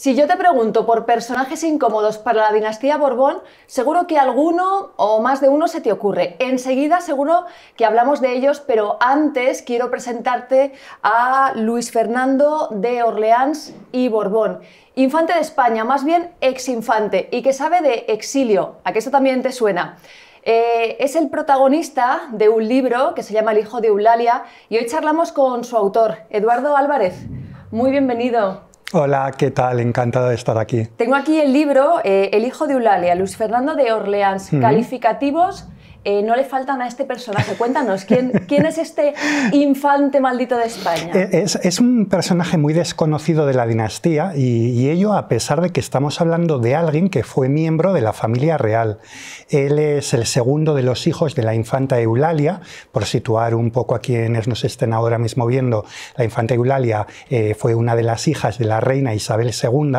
Si yo te pregunto por personajes incómodos para la dinastía Borbón, seguro que alguno o más de uno se te ocurre. Enseguida seguro que hablamos de ellos, pero antes quiero presentarte a Luis Fernando de Orleans y Borbón, infante de España, más bien exinfante, y que sabe de exilio, a que eso también te suena. Eh, es el protagonista de un libro que se llama El hijo de Eulalia y hoy charlamos con su autor, Eduardo Álvarez. Muy bienvenido. Hola, ¿qué tal? Encantado de estar aquí. Tengo aquí el libro eh, El hijo de Eulalia, Luis Fernando de Orleans, calificativos eh, no le faltan a este personaje. Cuéntanos, ¿quién, es este infante maldito de España? Eh, es, un personaje muy desconocido de la dinastía y, ello a pesar de que estamos hablando de alguien que fue miembro de la familia real. Él es el segundo de los hijos de la infanta Eulalia, por situar un poco a quienes nos estén ahora mismo viendo, la infanta Eulalia eh, fue una de las hijas de la reina Isabel II.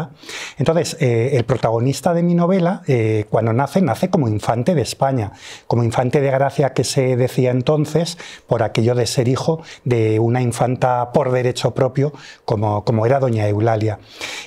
Entonces, el protagonista de mi novela, cuando nace, nace como infante de España, como infante de gracia que se decía entonces por aquello de ser hijo de una infanta por derecho propio, como, como era doña Eulalia.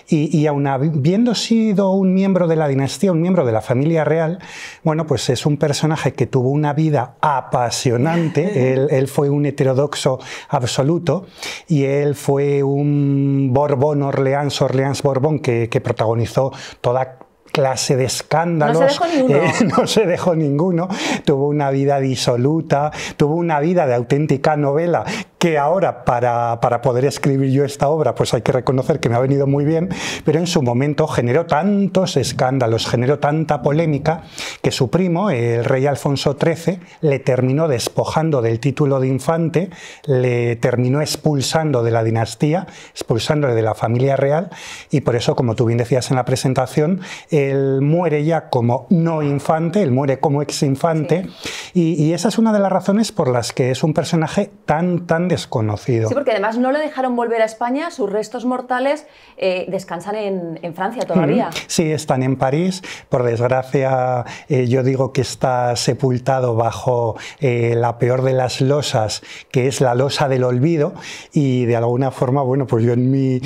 Y, y aun habiendo sido un miembro de la dinastía, un miembro de la familia real, bueno, pues es un personaje que tuvo una vida apasionante, él, fue un heterodoxo absoluto y él fue un Borbón, Orleans, Orleans Borbón, que, que protagonizó toda clase de escándalos. Eh, no se dejó ninguno. Tuvo una vida disoluta, tuvo una vida de auténtica novela que ahora para, para poder escribir yo esta obra, pues hay que reconocer que me ha venido muy bien, pero en su momento generó tantos escándalos, generó tanta polémica, que su primo, el rey Alfonso XIII, le terminó despojando del título de infante, le terminó expulsando de la dinastía, expulsándole de la familia real, y por eso, como tú bien decías en la presentación, él muere ya como no infante, él muere como ex infante, y, y esa es una de las razones por las que es un personaje tan, tan Sí, porque además no le dejaron volver a España, sus restos mortales eh, descansan en, Francia todavía. Sí, están en París. Por desgracia, eh, yo digo que está sepultado bajo eh, la peor de las losas, que es la losa del olvido, y de alguna forma, bueno, pues yo en mí,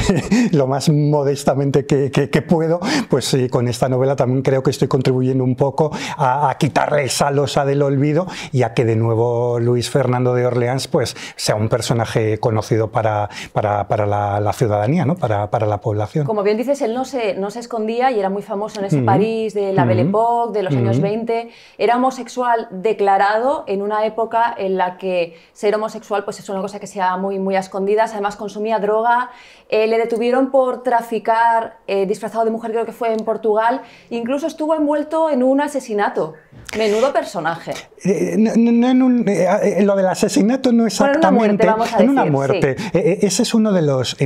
lo más modestamente que, puedo, pues con esta novela también creo que estoy contribuyendo un poco a, a quitarle esa losa del olvido y a que de nuevo Luis Fernando de Orleans pues sea un personaje conocido para, para, para la, ciudadanía, ¿no? para, para, la población. Como bien dices, él no se, no se escondía y era muy famoso en ese París de la Belle Époque, de los años 20. Era homosexual declarado en una época en la que ser homosexual pues, es una cosa que se da muy, muy a escondidas. Además, consumía droga. Eh, le detuvieron por traficar eh, disfrazado de mujer, creo que fue en Portugal. Incluso estuvo envuelto en un asesinato. Menudo personaje. Eh, lo del asesinato no es en una muerte. En una muerte. Ese es uno de los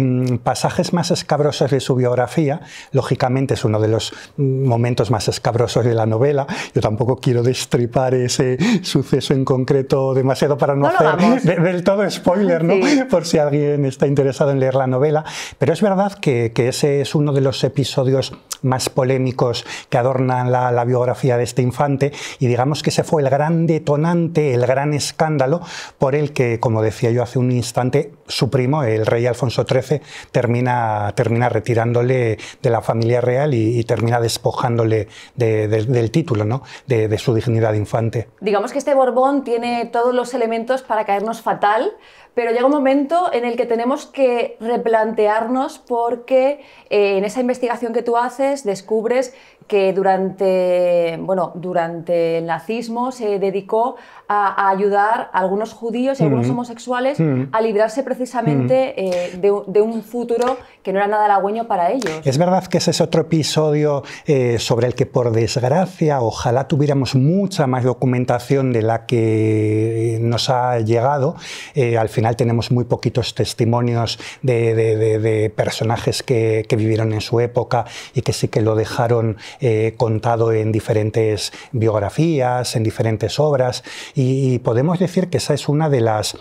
pasajes más escabrosos de su biografía. Lógicamente es uno de los mm, momentos más escabrosos de la novela. Yo tampoco quiero destripar ese suceso en concreto demasiado para no, hacer del todo spoiler, ¿no? por si alguien está interesado en leer la novela. Pero es verdad que, ese es uno de los episodios más polémicos que adornan la, la biografía de este infante y digamos que ese fue el gran detonante, el gran escándalo por el que, como como decía yo hace un instante, su primo, el rey Alfonso XIII, termina, termina retirándole de la familia real y, termina despojándole del título, ¿no? de, de su dignidad infante. Digamos que este Borbón tiene todos los elementos para caernos fatal, pero llega un momento en el que tenemos que replantearnos porque eh, en esa investigación que tú haces descubres que durante, bueno, durante el nazismo se dedicó a, ayudar a algunos judíos y a algunos mm. homosexuales mm. a librarse precisamente mm. eh, de, un futuro que no era nada halagüeño para ellos. Es verdad que ese es otro episodio eh, sobre el que, por desgracia, ojalá tuviéramos mucha más documentación de la que nos ha llegado. Eh, al final tenemos muy poquitos testimonios de, personajes que, vivieron en su época y que sí que lo dejaron eh, contado en diferentes biografías, en diferentes obras, y podemos decir que esa es una de las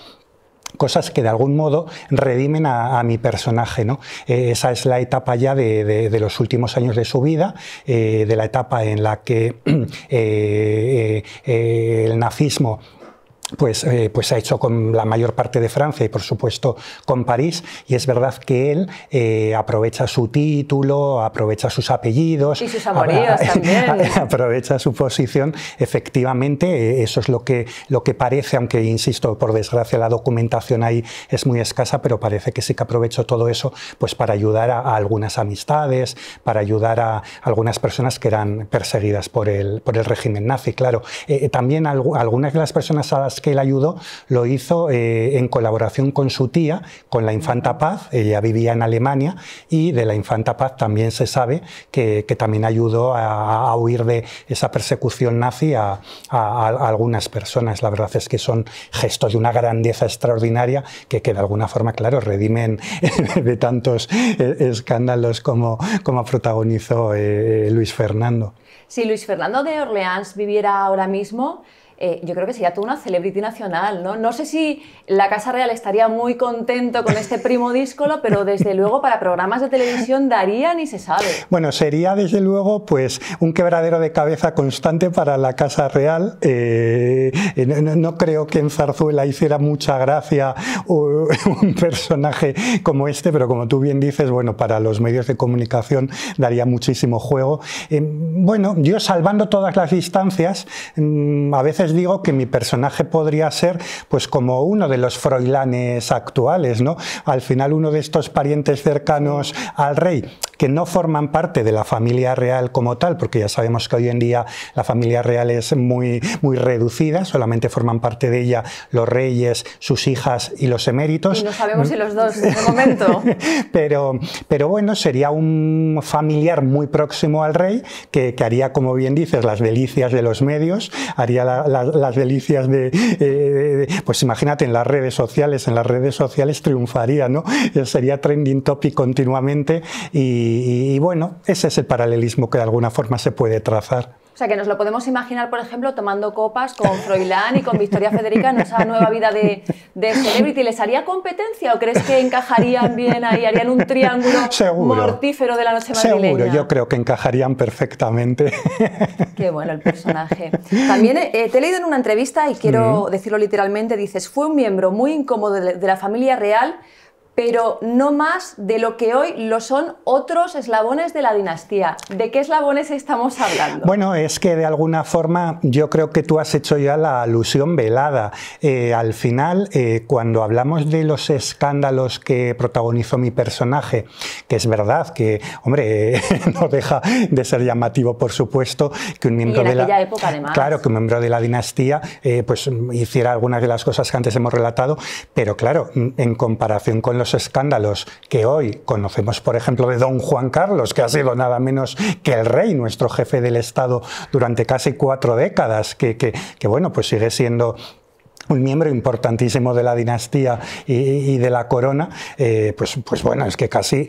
cosas que de algún modo redimen a, mi personaje. ¿no? Eh, esa es la etapa ya de, los últimos años de su vida, eh, de la etapa en la que eh, el nazismo pues, eh, se pues ha hecho con la mayor parte de Francia y por supuesto con París. Y es verdad que él eh, aprovecha su título, aprovecha sus apellidos. Y sus también. aprovecha su posición. Efectivamente, eh, eso es lo que, lo que parece, aunque insisto, por desgracia la documentación ahí es muy escasa, pero parece que sí que aprovechó todo eso pues, para ayudar a, algunas amistades, para ayudar a algunas personas que eran perseguidas por el, por el régimen nazi, claro. también algunas de las personas a las que que él ayudó lo hizo eh, en colaboración con su tía, con la infanta Paz, ella vivía en Alemania, y de la infanta Paz también se sabe que, también ayudó a, huir de esa persecución nazi a, algunas personas. La verdad es que son gestos de una grandeza extraordinaria que, de alguna forma, claro, redimen de tantos eh, escándalos como, como protagonizó eh, Luis Fernando. Si Luis Fernando de Orleans viviera ahora mismo, eh, yo creo que sería toda una celebrity nacional, ¿no? No sé si la Casa Real estaría muy contento con este primo díscolo, pero desde luego para programas de televisión daría ni se sabe. Bueno, sería desde luego pues un quebradero de cabeza constante para la Casa Real. Eh, eh, no, creo que en Zarzuela hiciera mucha gracia un personaje como este, pero como tú bien dices, bueno, para los medios de comunicación daría muchísimo juego. bueno, yo salvando todas las distancias, mm, a veces digo que mi personaje podría ser pues como uno de los froilanes actuales, ¿no? Al final uno de estos parientes cercanos al rey que no forman parte de la familia real como tal, porque ya sabemos que hoy en día la familia real es muy, muy reducida, solamente forman parte de ella los reyes, sus hijas y los eméritos. no sabemos si los dos de momento. pero, pero bueno, sería un familiar muy próximo al rey que, haría, como bien dices, las delicias de los medios, haría las delicias eh, de, pues imagínate, en las redes sociales, en las redes sociales triunfaría, ¿no? Sería trending topic continuamente y y, bueno, ese es el paralelismo que de alguna forma se puede trazar. O sea, que nos lo podemos imaginar, por ejemplo, tomando copas con Froilán y con Victoria Federica en esa nueva vida de, de celebrity. ¿Les haría competencia o crees que encajarían bien ahí? ¿Harían un triángulo mortífero de la noche madrileña? Seguro, yo creo que encajarían perfectamente. Qué bueno el personaje. También eh, te he leído en una entrevista, y quiero mm. decirlo literalmente, dices, fue un miembro muy incómodo de la familia real pero no más de lo que hoy lo son otros eslabones de la dinastía. ¿De qué eslabones estamos hablando? Bueno, es que de alguna forma yo creo que tú has hecho ya la alusión velada. Eh, al final, eh, cuando hablamos de los escándalos que protagonizó mi personaje, que es verdad que, hombre, no deja de ser llamativo, por supuesto, que un miembro de la claro que un miembro de la dinastía, eh, pues hiciera algunas de las cosas que antes hemos relatado, pero claro, en comparación con los los escándalos que hoy conocemos, por ejemplo, de don Juan Carlos, que ha sido nada menos que el rey, nuestro jefe del Estado durante casi cuatro décadas, que, que bueno, pues sigue siendo un miembro importantísimo de la dinastía y, de la corona, eh, pues, pues, bueno, es que casi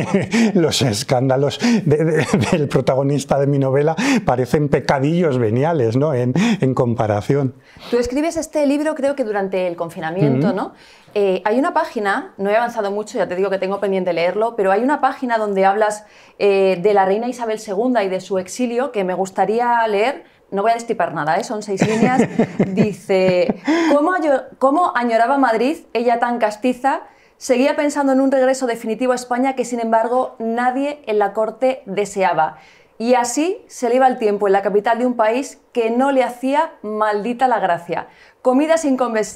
los escándalos del protagonista de mi novela parecen pecadillos veniales, ¿no? En, comparación. Tú escribes este libro, creo que durante el confinamiento, ¿no? Eh, hay una página, no he avanzado mucho, ya te digo que tengo pendiente leerlo, pero hay una página donde hablas eh, de la reina Isabel II y de su exilio que me gustaría leer no voy a destipar nada, ¿eh? son seis líneas, dice, ¿cómo, ¿cómo añoraba Madrid, ella tan castiza? Seguía pensando en un regreso definitivo a España que, sin embargo, nadie en la corte deseaba. Y así se le iba el tiempo en la capital de un país que no le hacía maldita la gracia. Comidas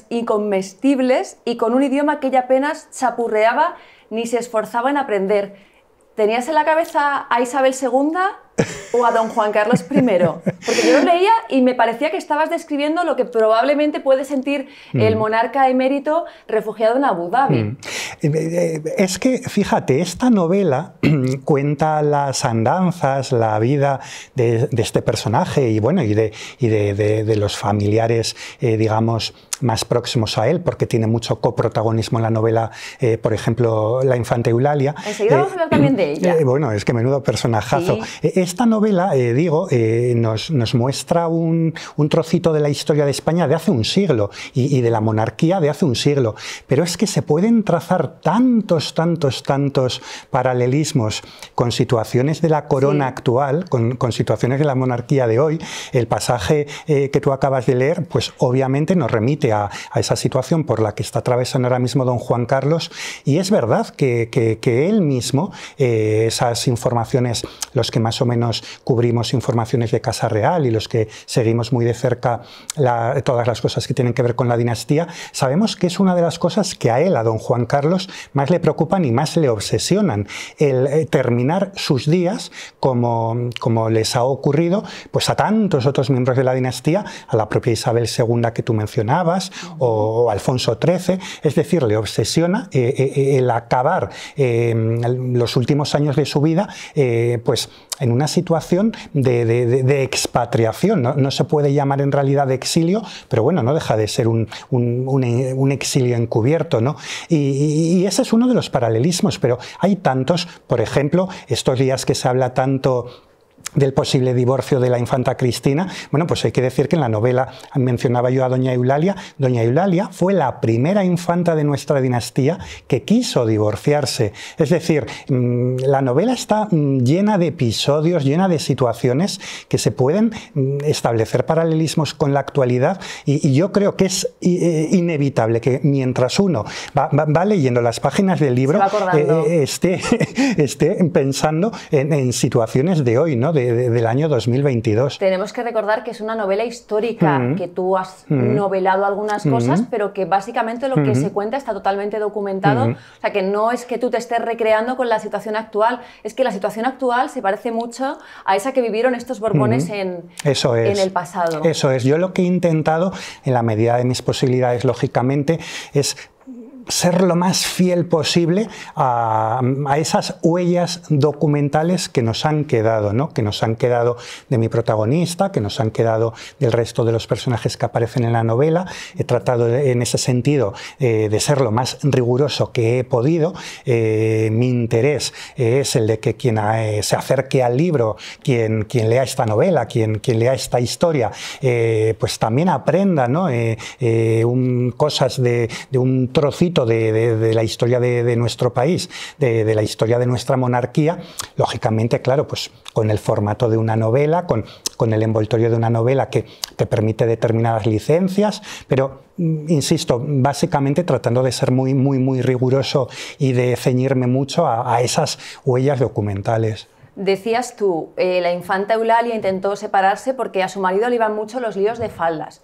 incomestibles y con un idioma que ella apenas chapurreaba ni se esforzaba en aprender. ¿Tenías en la cabeza a Isabel II o a don Juan Carlos I? Porque yo lo leía y me parecía que estabas describiendo lo que probablemente puede sentir el mm. monarca emérito refugiado en Abu Dhabi. Mm. Eh, eh, es que, fíjate, esta novela cuenta las andanzas, la vida de, este personaje y, bueno, y de, de, los familiares, eh, digamos, más próximos a él, porque tiene mucho coprotagonismo en la novela, por ejemplo, La Infanta Eulalia. Enseguida también de ella. bueno, es que menudo personajazo esta novela, eh, digo, eh, nos, muestra un, trocito de la historia de España de hace un siglo y, de la monarquía de hace un siglo. Pero es que se pueden trazar tantos, tantos, tantos paralelismos con situaciones de la corona actual, con, situaciones de la monarquía de hoy. El pasaje eh, que tú acabas de leer, pues obviamente nos remite a, esa situación por la que está atravesando ahora mismo don Juan Carlos. Y es verdad que, que él mismo, esas informaciones, los que más o menos cubrimos informaciones de Casa Real y los que seguimos muy de cerca todas las cosas que tienen que ver con la dinastía, sabemos que es una de las cosas que a él, a don Juan Carlos, más le preocupan y más le obsesionan, el eh, terminar sus días como, como les ha ocurrido pues a tantos otros miembros de la dinastía, a la propia Isabel II que tú mencionabas, o, Alfonso XIII, es decir, le obsesiona eh, eh, el acabar los últimos años de su vida, pues en una situación de, expatriación. ¿no? se puede llamar en realidad de exilio, pero bueno, no deja de ser un, exilio encubierto. ¿no? y, ese es uno de los paralelismos, pero hay tantos, por ejemplo, estos días que se habla tanto del posible divorcio de la infanta Cristina. Bueno, pues hay que decir que en la novela mencionaba yo a doña Eulalia. Doña Eulalia fue la primera infanta de nuestra dinastía que quiso divorciarse. Es decir, mm, la novela está mm, llena de episodios, llena de situaciones que se pueden mm, establecer paralelismos con la actualidad y, yo creo que es e, inevitable que mientras uno va, leyendo las páginas del libro eh, eh, esté, esté, pensando en, en situaciones de hoy, ¿no? del año 2022. Tenemos que recordar que es una novela histórica, mm. que tú has mm. novelado algunas mm. cosas, pero que básicamente lo que se cuenta está totalmente documentado. O sea, que no es que tú te estés recreando con la situación actual, es que la situación actual se parece mucho a esa que vivieron estos Borbones en, en el pasado. Eso es. Yo lo que he intentado, en la medida de mis posibilidades, lógicamente, es ser lo más fiel posible a, esas huellas documentales que nos han quedado, que nos han quedado de mi protagonista, que nos han quedado del resto de los personajes que aparecen en la novela. He tratado en ese sentido eh, de ser lo más riguroso que he podido. Eh, mi interés eh, es el de que quien se acerque al libro, quien, quien lea esta novela, quien, quien lea esta historia, pues también aprenda cosas de un trocito de, la historia de, nuestro país, de, la historia de nuestra monarquía, lógicamente, claro, pues con el formato de una novela, con, el envoltorio de una novela que te permite determinadas licencias, pero mm, insisto, básicamente tratando de ser muy, muy, muy riguroso y de ceñirme mucho a, esas huellas documentales. Decías tú, eh, la infanta Eulalia intentó separarse porque a su marido le iban mucho los líos de faldas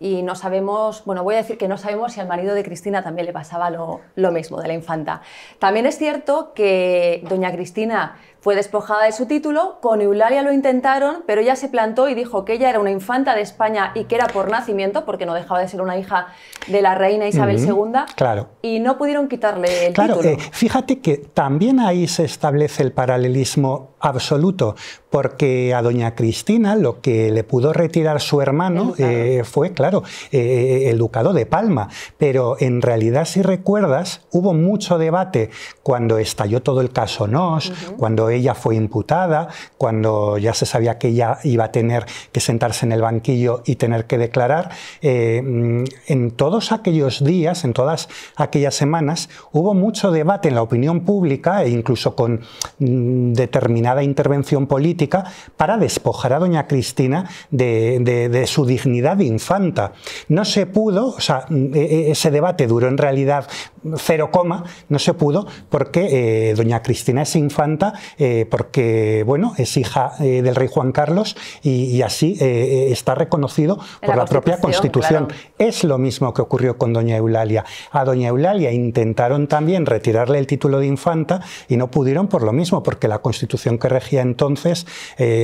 y no sabemos, bueno, voy a decir que no sabemos si al marido de Cristina también le pasaba lo, lo, mismo de la infanta. También es cierto que doña Cristina fue despojada de su título, con Eulalia lo intentaron, pero ella se plantó y dijo que ella era una infanta de España y que era por nacimiento, porque no dejaba de ser una hija de la reina Isabel II, claro. y no pudieron quitarle el claro, título. Claro, eh, fíjate que también ahí se establece el paralelismo absoluto, porque a doña Cristina lo que le pudo retirar su hermano eh, fue, claro, eh, eh, el ducado de Palma, pero en realidad si recuerdas hubo mucho debate cuando estalló todo el caso NOS, cuando ella fue imputada, cuando ya se sabía que ella iba a tener que sentarse en el banquillo y tener que declarar, eh, mm, en todos aquellos días, en todas aquellas semanas, hubo mucho debate en la opinión pública e incluso con mm, determinada intervención política para despojar a doña Cristina de, su dignidad infanta. No se pudo, o sea, mm, e, e, ese debate duró en realidad cero coma, no se pudo porque eh, doña Cristina es infanta, eh, porque bueno, es hija eh, del rey Juan Carlos y, así está reconocido por la, propia Constitución. Es lo mismo que ocurrió con doña Eulalia. A doña Eulalia intentaron también retirarle el título de infanta y no pudieron por lo mismo, porque la Constitución que regía entonces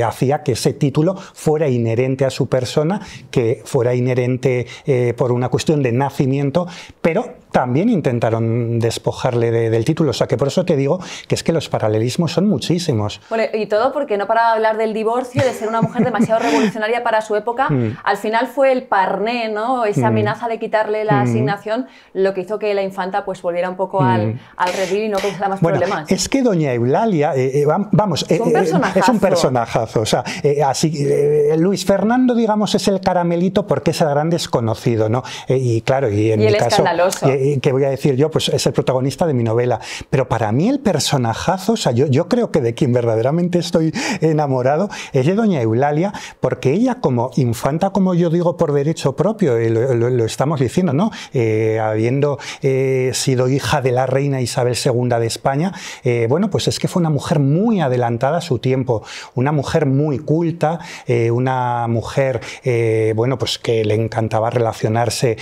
hacía que ese título fuera inherente a su persona, que fuera inherente por una cuestión de nacimiento, pero también intentaron despojarle del título. O sea que por eso te digo que es que los paralelismos son muchísimos. Bueno, y todo porque no para hablar del divorcio, de ser una mujer demasiado revolucionaria para su época. Mm. Al final fue el parné, ¿no? Esa mm. amenaza de quitarle la mm. asignación lo que hizo que la infanta pues volviera un poco al, redil y no tuviera más bueno, problemas. Es que doña Eulalia, eh, eh, vamos, eh, es un personajazo. O sea, así, Luis Fernando, digamos, es el caramelito porque es el gran desconocido, ¿no? y claro, y en y Escandaloso. Eh, que voy a decir yo, pues es el protagonista de mi novela. Pero para mí el personajazo, o sea, yo, creo que de quien verdaderamente estoy enamorado es de doña Eulalia, porque ella como infanta, como yo digo, por derecho propio, eh, lo, estamos diciendo, ¿no? Eh, habiendo sido hija de la reina Isabel II de España, bueno, pues es que fue una mujer muy adelantada a su tiempo, una mujer muy culta, una mujer, bueno, pues que le encantaba relacionarse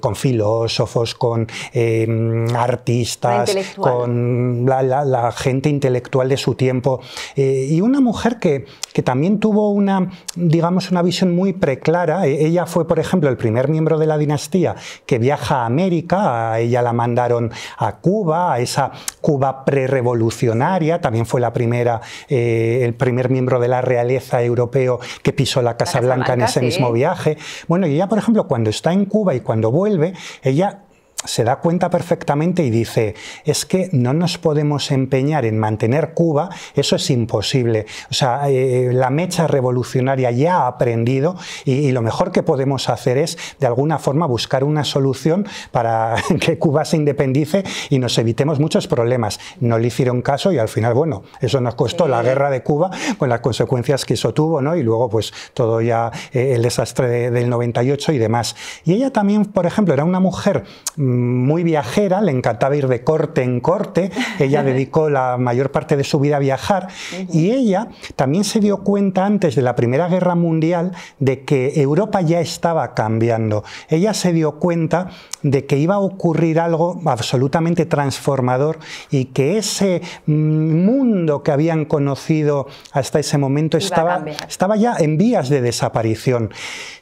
con filósofos, con em, artistas, con la, gente intelectual de su tiempo. Eh, y una mujer que, que también tuvo una, digamos, una visión muy preclara. E, ella fue, por ejemplo, el primer miembro de la dinastía que viaja a América, a ella la mandaron a Cuba, a esa Cuba prerevolucionaria, también fue la primera, eh, el primer miembro de la realeza europeo que pisó la Casa, Blanca, en ese mismo viaje. Bueno, y ella, por ejemplo, cuando está en Cuba y cuando vuelve, ella se da cuenta perfectamente y dice, es que no nos podemos empeñar en mantener Cuba, eso es imposible. O sea, eh, la mecha revolucionaria ya ha aprendido y, lo mejor que podemos hacer es, de alguna forma, buscar una solución para que Cuba se independice y nos evitemos muchos problemas. No le hicieron caso y al final, bueno, eso nos costó la guerra de Cuba con las consecuencias que eso tuvo, ¿no? Y luego, pues, todo ya eh, el desastre del 98 y demás. Y ella también, por ejemplo, era una mujer muy viajera, le encantaba ir de corte en corte, ella dedicó la mayor parte de su vida a viajar y ella también se dio cuenta antes de la Primera Guerra Mundial de que Europa ya estaba cambiando. Ella se dio cuenta de que iba a ocurrir algo absolutamente transformador y que ese mm, mundo que habían conocido hasta ese momento estaba, estaba ya en vías de desaparición.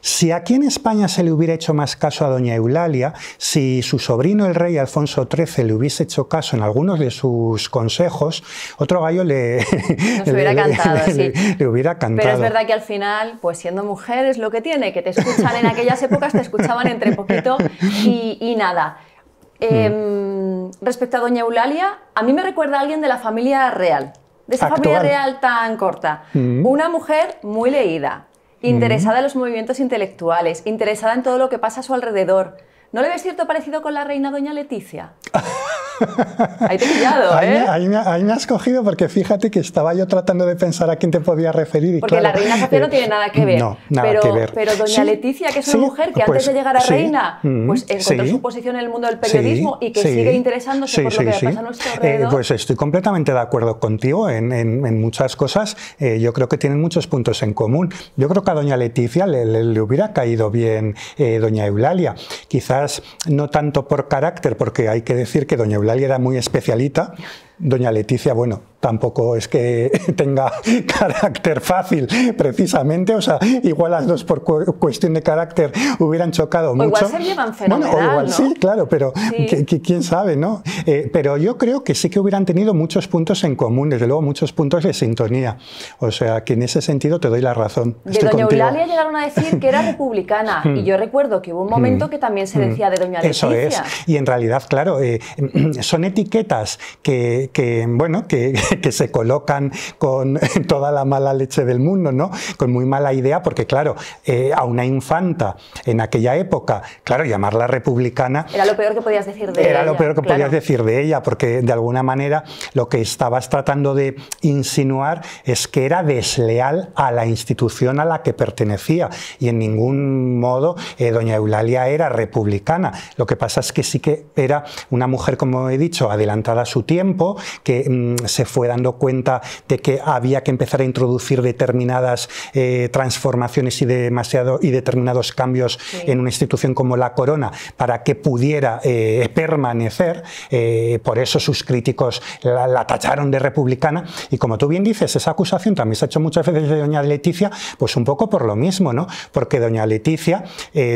Si aquí en España se le hubiera hecho más caso a doña Eulalia, si su sobrino el rey Alfonso XIII le hubiese hecho caso en algunos de sus consejos, otro gallo le, hubiera cantado, Pero es verdad que al final, pues siendo mujer es lo que tiene, que te escuchan en aquellas épocas, te escuchaban entre poquito y, nada. Em, hmm. Respecto a doña Eulalia, a mí me recuerda a alguien de la familia real, de esa familia real tan corta. Hmm. Una mujer muy leída, interesada hmm. en los movimientos intelectuales, interesada en todo lo que pasa a su alrededor, ¿No le ves cierto parecido con la reina doña Leticia? Ahí te he pillado, ¿eh? Ahí, me has cogido porque fíjate que estaba yo tratando de pensar a quién te podía referir. Y porque la reina Sofía no eh, tiene nada que ver. No, nada pero, que ver. Pero doña Leticia, que es una mujer que antes pues de llegar a reina, mm, pues encontró su posición en el mundo del periodismo y que sigue interesándose por lo que pasa a nuestro eh, alrededor. pues estoy completamente de acuerdo contigo en, muchas cosas. Eh, yo creo que tienen muchos puntos en común. Yo creo que a doña Leticia le, le hubiera caído bien doña Eulalia. Quizás no tanto por carácter, porque hay que decir que doña Eulalia Eulalia era muy especialita Doña Leticia, bueno, tampoco es que tenga carácter fácil, precisamente. O sea, igual las dos por cuestión de carácter hubieran chocado o Igual se llevan fenomenal, bueno, o igual sí, claro, pero quién sabe, ¿no? Eh, pero yo creo que sí que hubieran tenido muchos puntos en común, desde luego muchos puntos de sintonía. O sea, que en ese sentido te doy la razón. De Doña Eulalia llegaron a decir que era republicana, mm. y yo recuerdo que hubo un momento mm. que también se decía de Doña Leticia. Eso es. Y en realidad, claro, eh, son etiquetas que, que, bueno, que, se colocan con toda la mala leche del mundo, ¿no? Con muy mala idea, porque claro, eh, a una infanta en aquella época, claro, llamarla republicana... Era lo peor que podías decir de ella. lo peor que podías decir de ella, porque de alguna manera lo que estabas tratando de insinuar es que era desleal a la institución a la que pertenecía y en ningún modo eh, doña Eulalia era republicana. Lo que pasa es que sí que era una mujer, como he dicho, adelantada a su tiempo, que mm, se fue dando cuenta de que había que empezar a introducir determinadas eh, transformaciones y, demasiado, y determinados cambios en una institución como la Corona para que pudiera eh, permanecer. Eh, por eso sus críticos la, tacharon de republicana. Y como tú bien dices, esa acusación también se ha hecho muchas veces de doña Leticia, pues un poco por lo mismo, ¿no? Porque doña Leticia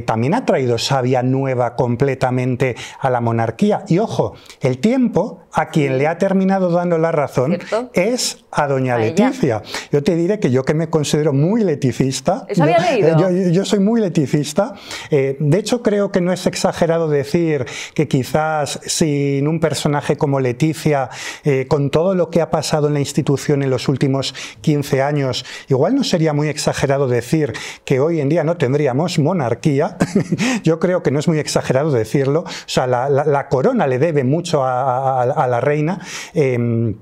también ha traído sabia nueva completamente a la monarquía. Y ojo, el tiempo a quien le ha terminado dando la razón es a doña Leticia. Yo te diré que yo que me considero muy leticista, eh, Yo, soy muy leticista, eh, de hecho creo que no es exagerado decir que quizás sin un personaje como Leticia, eh, con todo lo que ha pasado en la institución en los últimos 15 años, igual no sería muy exagerado decir que hoy en día no tendríamos monarquía, yo creo que no es muy exagerado decirlo, o sea, la, corona le debe mucho a a la reina. Em,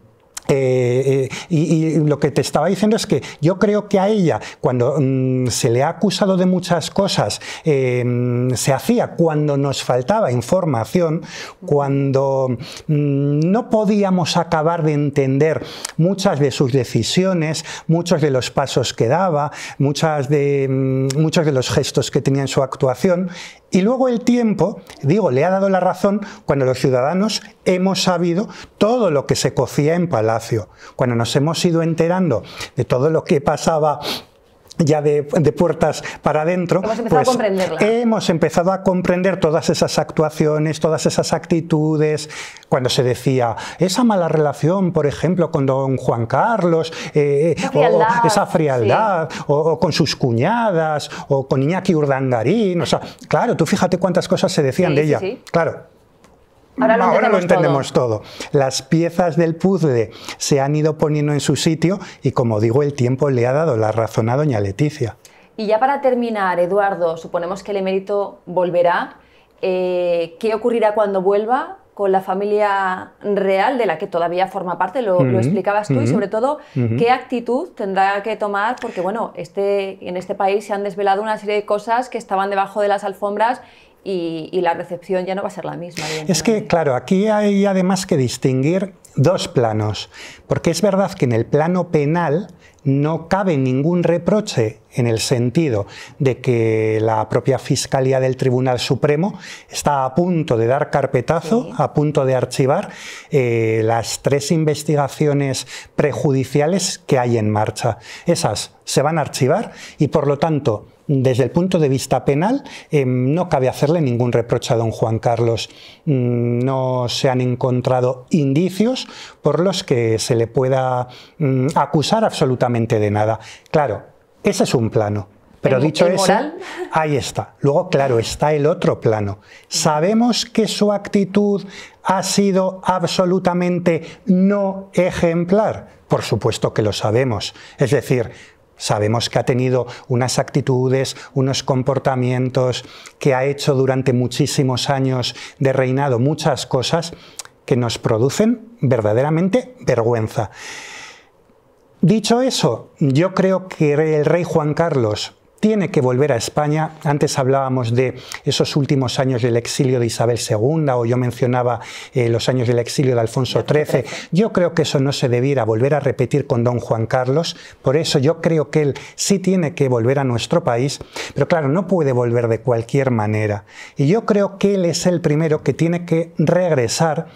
eh, eh, y, lo que te estaba diciendo es que yo creo que a ella, cuando mm, se le ha acusado de muchas cosas, em, se hacía cuando nos faltaba información, cuando mm, no podíamos acabar de entender muchas de sus decisiones, muchos de los pasos que daba, muchas de, mm, muchos de los gestos que tenía en su actuación, y luego el tiempo, digo, le ha dado la razón cuando los ciudadanos hemos sabido todo lo que se cocía en Palacio, cuando nos hemos ido enterando de todo lo que pasaba ya de, puertas para adentro, pues hemos empezado, a comprender todas esas actuaciones, todas esas actitudes, cuando se decía esa mala relación, por ejemplo, con don Juan Carlos, eh, eh, o esa frialdad o, con sus cuñadas, o con Iñaki Urdangarín, o sea, claro, tú fíjate cuántas cosas se decían de ella, claro. Ahora lo, entendemos, todo. Las piezas del puzzle se han ido poniendo en su sitio y como digo, el tiempo le ha dado la razón a doña Leticia. Y ya para terminar, Eduardo, suponemos que el emérito volverá. Eh, ¿Qué ocurrirá cuando vuelva? con la familia real de la que todavía forma parte, lo, explicabas tú, y sobre todo qué actitud tendrá que tomar, porque bueno, este, en este país se han desvelado una serie de cosas que estaban debajo de las alfombras y, la recepción ya no va a ser la misma. Es que, claro, aquí hay además que distinguir dos planos, porque es verdad que en el plano penal no cabe ningún reproche en el sentido de que la propia Fiscalía del Tribunal Supremo está a punto de dar carpetazo, a punto de archivar eh, las tres investigaciones prejudiciales que hay en marcha. Esas se van a archivar y por lo tanto desde el punto de vista penal, eh, no cabe hacerle ningún reproche a don Juan Carlos. Mm, no se han encontrado indicios por los que se le pueda mm, acusar absolutamente de nada. Claro, ese es un plano. Pero dicho eso, ahí está. Luego, claro, está el otro plano. Sabemos que su actitud ha sido absolutamente no ejemplar. Por supuesto que lo sabemos. Es decir, Sabemos que ha tenido unas actitudes, unos comportamientos, que ha hecho durante muchísimos años de reinado muchas cosas que nos producen verdaderamente vergüenza. Dicho eso, yo creo que el rey Juan Carlos tiene que volver a España. Antes hablábamos de esos últimos años del exilio de Isabel II o yo mencionaba eh, los años del exilio de Alfonso XIII. Yo creo que eso no se debiera volver a repetir con don Juan Carlos. Por eso yo creo que él sí tiene que volver a nuestro país, pero claro, no puede volver de cualquier manera. Y yo creo que él es el primero que tiene que regresar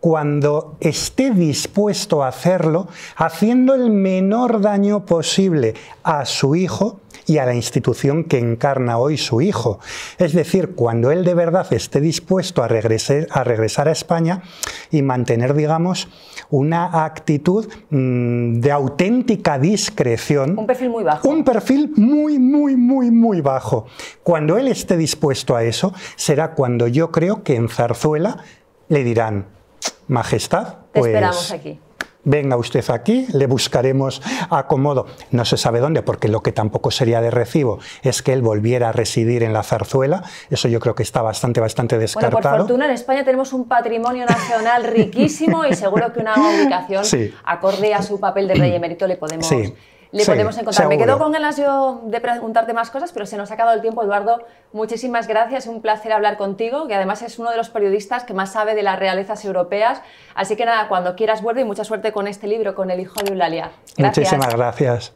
cuando esté dispuesto a hacerlo, haciendo el menor daño posible a su hijo, y a la institución que encarna hoy su hijo. Es decir, cuando él de verdad esté dispuesto a, regresar a España y mantener, digamos, una actitud mm, de auténtica discreción. Un perfil muy bajo. Un perfil muy, muy, muy, muy bajo. Cuando él esté dispuesto a eso, será cuando yo creo que en Zarzuela le dirán, Majestad, pues esperamos aquí venga usted aquí, le buscaremos acomodo. No se sabe dónde, porque lo que tampoco sería de recibo es que él volviera a residir en la zarzuela. Eso yo creo que está bastante, bastante descartado. Bueno, por fortuna en España tenemos un patrimonio nacional riquísimo y seguro que una ubicación acorde a su papel de rey emérito le podemos le podemos encontrar. Me quedo con ganas yo de preguntarte más cosas, pero se nos ha acabado el tiempo, Eduardo. Muchísimas gracias, un placer hablar contigo, que además es uno de los periodistas que más sabe de las realezas europeas. Así que nada, cuando quieras vuelve y mucha suerte con este libro, con El hijo de Eulalia. Muchísimas gracias.